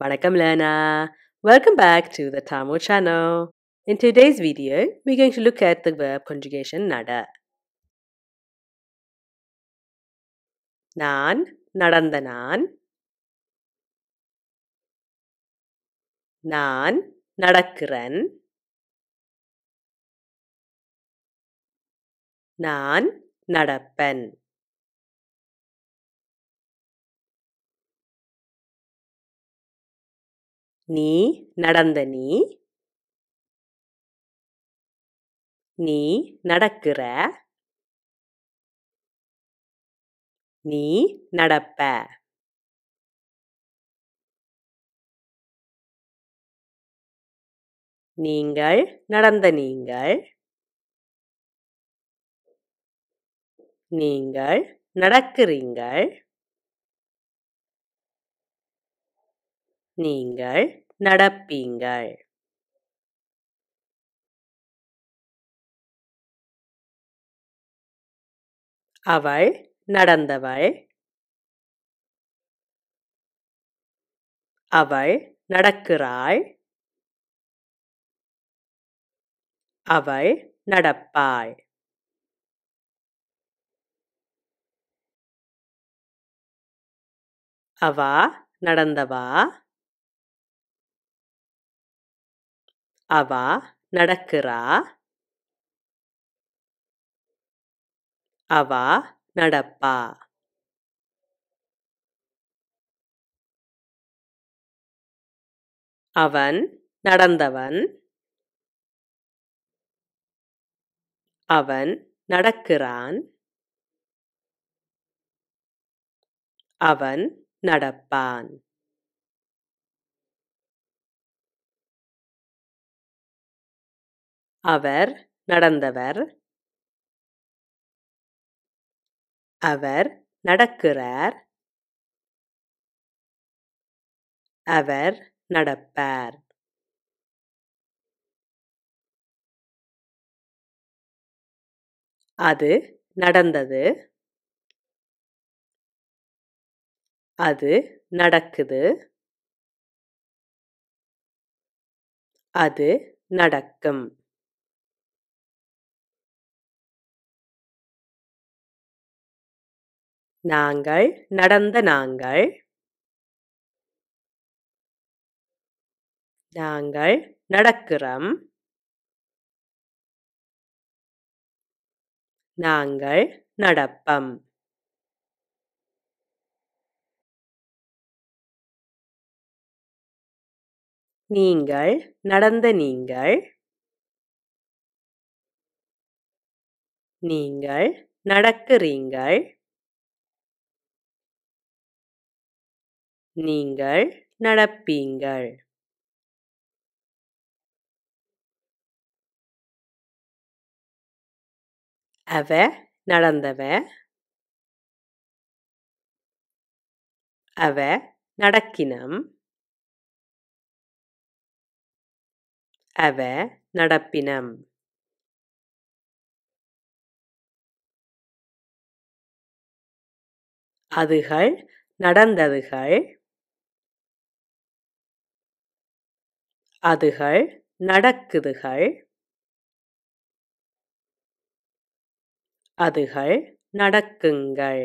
Vanakkam learner! Welcome back to the Tamil channel. In today's video, we're going to look at the verb conjugation nada. நான் நடந்த நான் நான் நடக்கிறேன் நான் நடப்பன் நீ நடந்த நீ நீ நடக்கிற நீ நடப்ப நீங்கள் நடந்த நீங்கள் நீங்கள் நடக்கிறீங்கள் நீங்கள் நடப்பீங்கள் அவள் நடந்தவள் அவள் நடக்கிறாள் அவள் நடப்பாள் அவா நடந்தவா அவா நடக்கிறா அவா நடப்பா அவன் நடந்தவன் அவன் நடக்கிறான் அவன் நடப்பான் அவர் நடந்தவர் அவர் நடக்கிறார் அவர் நடப்பார் அது நடந்தது அது நடக்குது அது நடக்கும் நாங்கள் நடந்த நாங்கள் நாங்கள் நடக்கிறோம் நாங்கள் நடப்பம் நீங்கள் நடந்த நீங்கள் நீங்கள் நடக்கிறீங்கள் நீங்கள் நடப்பீங்கள் அவ நடந்தவ அவ நடக்கினம் அவ நடப்பினம் அதுகள் நடந்ததுகள் அதுகள் நடக்குதுகள் அதுகள் நடக்குங்கள்